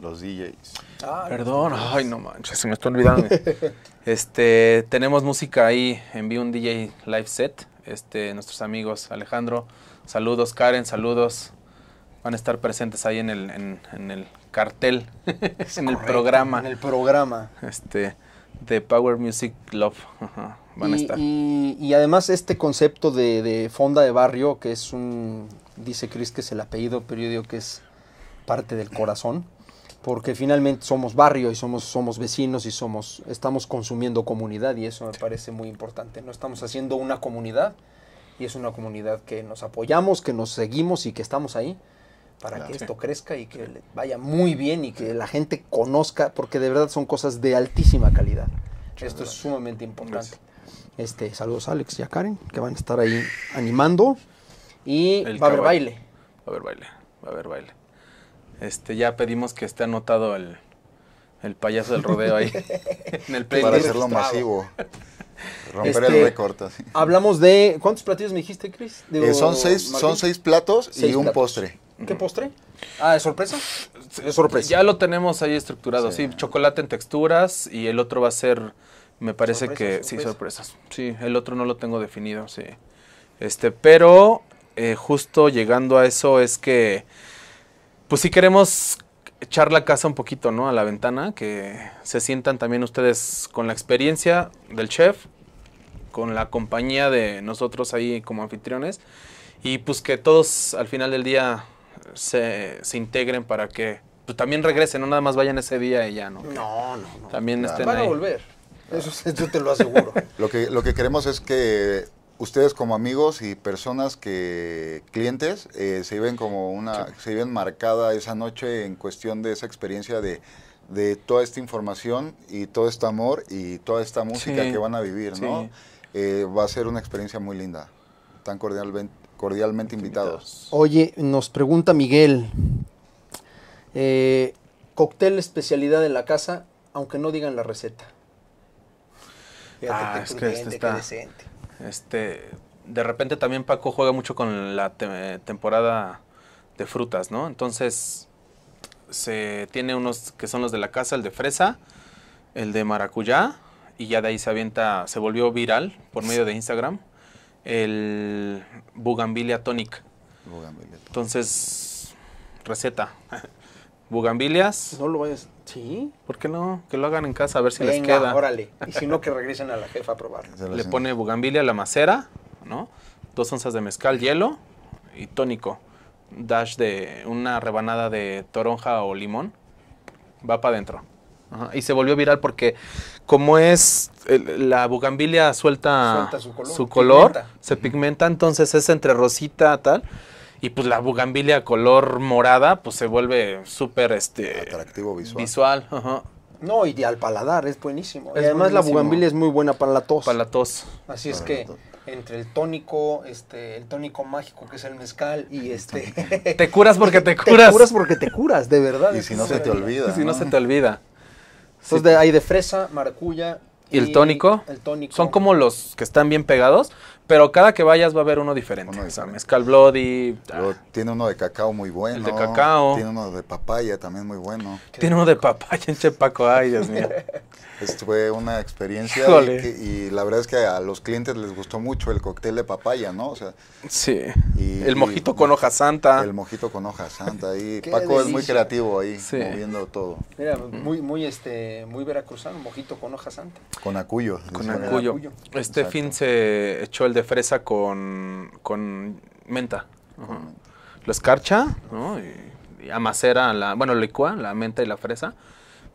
Los DJs. Ah, Perdón, ay, no manches, se me está olvidando. este, tenemos música ahí, envío un DJ live set. Este, nuestros amigos Alejandro Saludos Karen, saludos. Van a estar presentes ahí en el, cartel, en el programa. En el programa. Este, de Power Music Love. van y, a estar. además este concepto de, fonda de barrio, que es un, dice Chris que es el apellido periódico que es parte del corazón porque finalmente somos barrio y somos, somos vecinos y somos, estamos consumiendo comunidad y eso me parece muy importante. No estamos haciendo una comunidad, y es una comunidad que nos apoyamos, que nos seguimos y que estamos ahí para que esto crezca y que vaya muy bien y que la gente conozca, porque de verdad son cosas de altísima calidad. esto es sumamente importante. Este, saludos a Alex y a Karen, que van a estar ahí animando. Y va a haber baile. Va a haber baile, va a haber baile. Este, ya pedimos que esté anotado el, el payaso del rodeo ahí en el playlist. Para hacerlo masivo. Romper el este, récord. Hablamos de. ¿Cuántos platillos me dijiste, Chris? Eh, son, seis, son platos y un postre. ¿Qué postre? Ah, sorpresa? sorpresa. Ya lo tenemos ahí estructurado, sí. Chocolate en texturas y el otro va a ser, me parece que. Sí, sorpresas. Sí, el otro no lo tengo definido, sí. Este, pero eh, justo llegando a eso es que. Pues si queremos echar la casa un poquito, ¿no? A la ventana, que se sientan también ustedes con la experiencia del chef, con la compañía de nosotros ahí como anfitriones, y pues que todos al final del día se, integren para que pues, también regresen, no nada más vayan ese día y ya, ¿no? no, no, no. También estén van a volver, eso, te lo aseguro. lo, que, lo que queremos es que ustedes como amigos y personas que clientes eh, se ven como una se ven marcada esa noche en cuestión de esa experiencia de, toda esta información y todo este amor y toda esta música que van a vivir, ¿no? Eh, va a ser una experiencia muy linda. Tan cordialmente, cordialmente invitados. Oye, nos pregunta Miguel, eh, cóctel especialidad de la casa, aunque no digan la receta. Fíjate ah, que es que este decente. Este, de repente también Paco juega mucho con la temporada de frutas, ¿no? Entonces se tiene unos que son los de la casa, el de fresa, el de maracuyá y ya de ahí se avienta, se volvió viral por medio de Instagram el Bugambilia Tonic. Bugambilia Tonic. Entonces receta. bugambilias. No lo vayas. Sí. ¿Por qué no? Que lo hagan en casa a ver si les queda. Órale. Y si no, que regresen a la jefa a probar. Le pone bugambilia, la macera, ¿no? Dos onzas de mezcal, hielo y tónico. Dash de una rebanada de toronja o limón. Va para adentro. Y se volvió viral porque como es la bugambilia suelta, su color, se pigmenta, entonces es entre rosita tal. Y pues la bugambilia color morada, pues se vuelve súper este, atractivo visual. Visual, ajá. No, al paladar, es buenísimo. y además la bugambilia es muy buena para la tos. Para la tos. Así es que entre el tónico, este, el tónico mágico que es el mezcal y este te curas porque te curas. Te curas porque te curas, de verdad. Y si no se te olvida. si no, se te olvida. Entonces de, hay de fresa, maracuya. ¿Y, y el tónico? El tónico. Son como los que están bien pegados, pero cada que vayas va a haber uno diferente. O mezcal bloody. Ah. Tiene uno de cacao muy bueno. El de cacao. Tiene uno de papaya también muy bueno. Tiene uno de papaya en Chepaco. Ay, Dios mío. Este, fue una experiencia y, la verdad es que a los clientes les gustó mucho el cóctel de papaya, ¿no? sí. el mojito con hoja santa. El mojito con hoja santa. Y Paco es muy creativo ahí, moviendo todo. Mira, muy, muy, este, muy veracruzano, mojito con hoja santa. Con acuyo. Con acuyo. Este fin se echó el de fresa con, menta. La Lo escarcha, ¿no? Y, amacera, la, bueno, licúa, la menta y la fresa.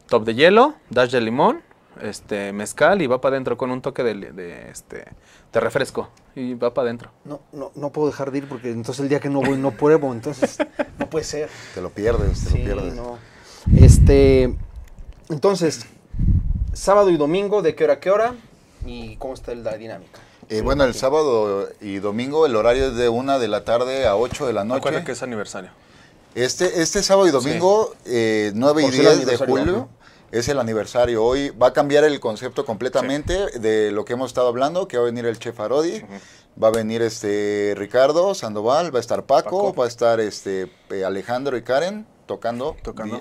Top de hielo, dash de limón este mezcal y va para adentro con un toque de, este te refresco y va para adentro. No, no, puedo dejar de ir porque entonces el día que no voy no pruebo, entonces no puede ser. Te lo pierdes, te lo pierdes. Este, entonces, sábado y domingo, ¿de qué hora a qué hora? ¿Y cómo está la dinámica? Eh, bueno, el sábado y domingo el horario es de 1 de la tarde a 8 de la noche. es que es aniversario. Este, este sábado y domingo, 9 eh, y 10 de julio es el aniversario. Hoy va a cambiar el concepto completamente de lo que hemos estado hablando, que va a venir el chef Arodi, va a venir este Ricardo Sandoval, va a estar Paco, va a estar este eh, Alejandro y Karen tocando. Tocando.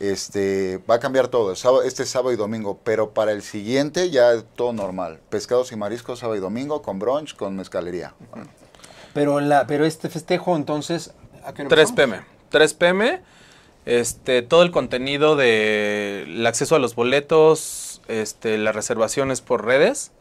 Este, va a cambiar todo, este sábado y domingo, pero para el siguiente ya todo normal. Pescados y mariscos sábado y domingo, con brunch, con mezcalería. Pero, la, pero este festejo entonces... ¿a 3 pm. 3 pm este, todo el contenido de el acceso a los boletos, este, las reservaciones por redes.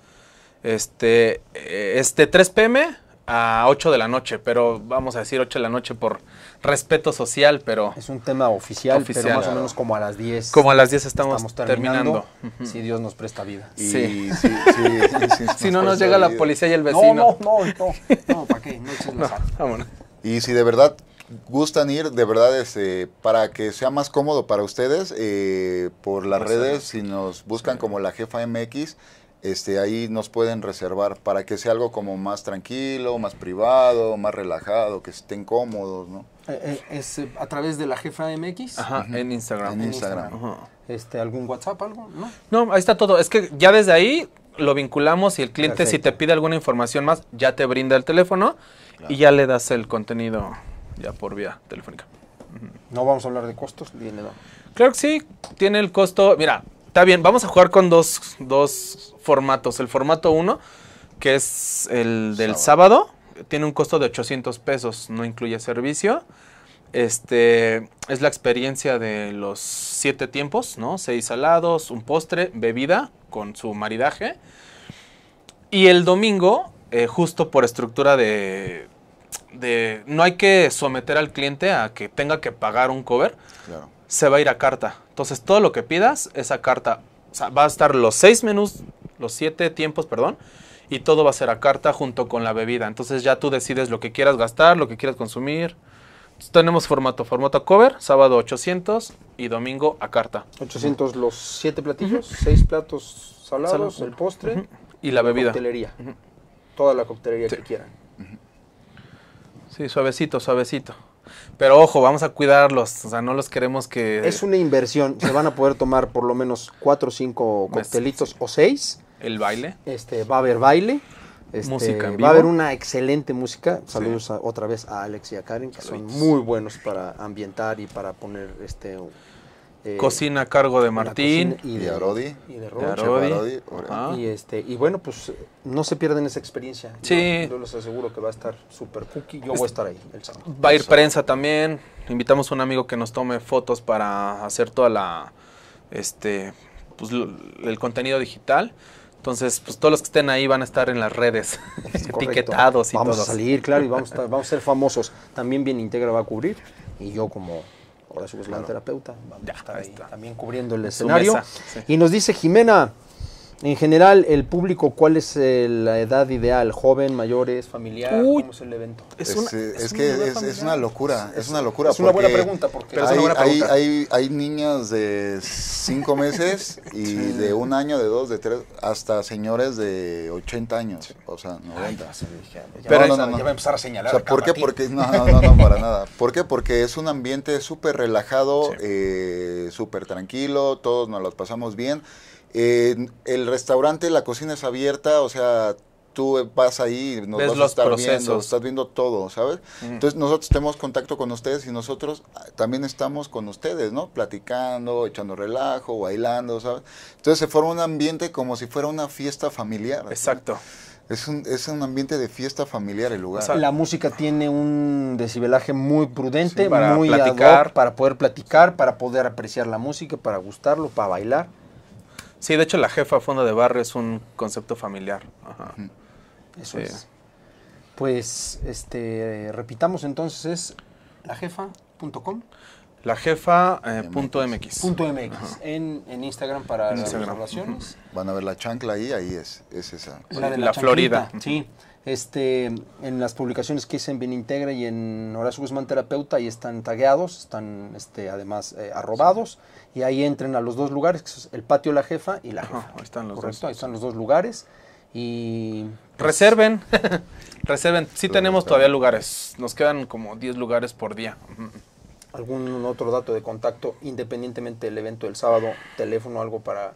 Este, eh, este 3 pm a 8 de la noche, pero vamos a decir 8 de la noche por respeto social, pero... Es un tema oficial, pero más o menos como a las 10. Como a las 10 estamos, terminando, si Dios nos presta vida. Si no nos llega la policía y el vecino. No, no, no, no, ¿para qué? No, Y si de verdad gustan ir, de verdad, este, para que sea más cómodo para ustedes, eh, por las redes, si nos buscan como la jefa MX, este, ahí nos pueden reservar para que sea algo como más tranquilo, más privado, más relajado, que estén cómodos, ¿no? Eh, eh, es a través de la jefa MX. Ajá, en Instagram. Instagram. Este, ¿Algún WhatsApp, algo? ¿No? ahí está todo. Es que ya desde ahí lo vinculamos y el cliente si te pide alguna información más, ya te brinda el teléfono y ya le das el contenido ya por vía telefónica. No vamos a hablar de costos, dinero. Claro que sí, tiene el costo. Mira, está bien, vamos a jugar con dos, formatos. El formato 1, que es el del sábado. tiene un costo de 800 pesos, no incluye servicio. Este es la experiencia de los siete tiempos, ¿no? Seis salados, un postre, bebida con su maridaje. Y el domingo, eh, justo por estructura de, no hay que someter al cliente a que tenga que pagar un cover, se va a ir a carta. Entonces todo lo que pidas, esa carta va a estar los seis menús, los siete tiempos, perdón, y todo va a ser a carta junto con la bebida. Entonces ya tú decides lo que quieras gastar, lo que quieras consumir. tenemos formato, formato cover, sábado 800 y domingo a carta. 800 los siete platillos, seis platos salados, el postre y la bebida. Toda la coctelería que quieran. Sí, suavecito, suavecito. Pero ojo, vamos a cuidarlos, o sea, no los queremos que... Es una inversión, se van a poder tomar por lo menos cuatro o cinco coctelitos o seis. El baile. Este, va a haber baile. Este, música Va a haber una excelente música. Saludos otra vez a Alex y a Karen, que son muy buenos para ambientar y para poner este eh, cocina a cargo de Martín. Y de, Arodi. Y de, Rodi. Ah. y, este, y bueno, pues no se pierden esa experiencia. Sí. Yo, les aseguro que va a estar súper cookie. Yo voy a estar ahí el sábado. Va a ir prensa también. Invitamos a un amigo que nos tome fotos para hacer toda la. Este, pues, el contenido digital. Entonces, pues todos los que estén ahí van a estar en las redes, etiquetados y vamos a salir, claro, y vamos vamos a ser famosos. También bien Integra va a cubrir y yo como Ahora somos la terapeuta, vamos ya, a ahí, también cubriendo el escenario. Y nos dice Jimena, en general, el público, ¿cuál es eh, la edad ideal? ¿Joven, mayores, familiar? ¿Cómo es el evento? Es, eh, es, es que es, una locura, es, una locura. Es una buena pregunta. Porque hay, Hay, hay, niñas de cinco meses y de un año, de dos, de tres, hasta señores de 80 años, o sea, 90. ya, Pero no, ya a empezar a señalar. O sea, ¿por qué? Porque, no, no, no, para nada. ¿Por qué? Porque es un ambiente súper relajado, eh, súper tranquilo, todos nos los pasamos bien. Eh, el restaurante, la cocina es abierta, o sea, tú vas ahí nos a estar viendo, estás viendo todo, ¿sabes? Entonces nosotros tenemos contacto con ustedes y nosotros ah, también estamos con ustedes, ¿no? Platicando, echando relajo, bailando, ¿sabes? Entonces se forma un ambiente como si fuera una fiesta familiar. Exacto. Es un, es un ambiente de fiesta familiar el lugar. la música tiene un decibelaje muy prudente, muy para poder platicar, para poder apreciar la música, para gustarlo, para bailar. Sí, de hecho la jefa fondo de barrio es un concepto familiar. Eso es. Pues este, repitamos entonces, es lajefa.com. Lajefa.mx. Eh, .mx. en, en, Instagram para las relaciones. Van a ver la chancla ahí, ahí es, es esa. la Florida. Sí este, en las publicaciones que hice en Integra y en Horacio Guzmán Terapeuta, ahí están tagueados, están este, además eh, arrobados, y ahí entren a los dos lugares, que es el patio La Jefa y La Jefa. ahí están los dos. ahí los dos lugares. Y pues, reserven, reserven, sí tenemos todavía lugares, nos quedan como 10 lugares por día. ¿Algún otro dato de contacto, independientemente del evento del sábado, teléfono, algo para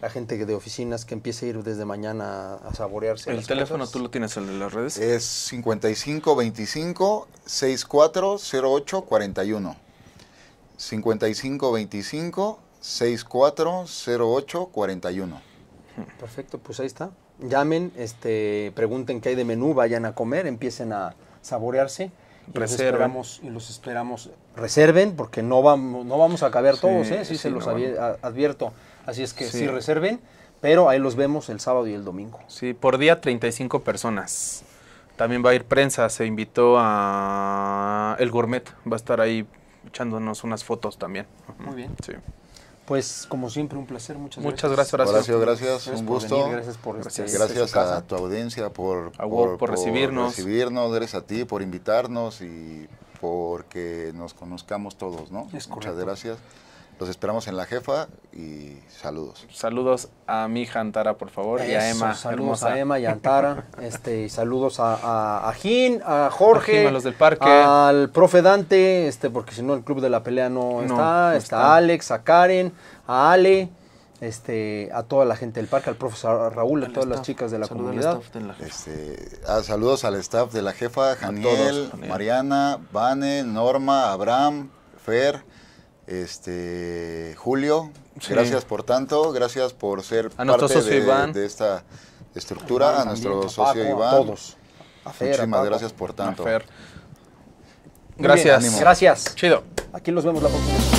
la gente de oficinas que empiece a ir desde mañana a saborearse. ¿El teléfono tú lo tienes, en las redes? Es 5525 640841 5525 640841 41. Perfecto, pues ahí está. Llamen, este, pregunten qué hay de menú, vayan a comer, empiecen a saborearse. Y y los esperamos. Reserven, porque no vamos, no vamos a caber todos, ¿eh? sí, se los advierto. Así es que sí. reserven, pero ahí los vemos el sábado y el domingo. Sí, por día 35 personas. También va a ir prensa, se invitó a El Gourmet, va a estar ahí echándonos unas fotos también. Muy bien. Sí. Pues como siempre un placer, muchas gracias. Muchas gracias, gracias, gracias, un gusto. gracias por gracias a tu audiencia por, por, recibirnos. gracias a ti por invitarnos y porque nos conozcamos todos, ¿no? muchas gracias. Los esperamos en la jefa y saludos. Saludos a mi jantara por favor, y a Emma. Saludos a Emma y a Antara. este, saludos a, a, a Jin, a Jorge, al profe Dante, este, porque si no el club de la pelea no, está, está Alex, a Karen, a Ale. Este, a toda la gente del parque, al profesor Raúl, a todas las chicas de la comunidad. este, ah, saludos al staff de la jefa, Janiel, Mariana, Vane, Norma, Abraham, Fer, este, Julio, gracias por tanto, gracias por ser parte de, esta estructura, a nuestro socio Iván. todos. Muchísimas gracias por tanto. Gracias. Gracias. Chido. Aquí nos vemos la próxima.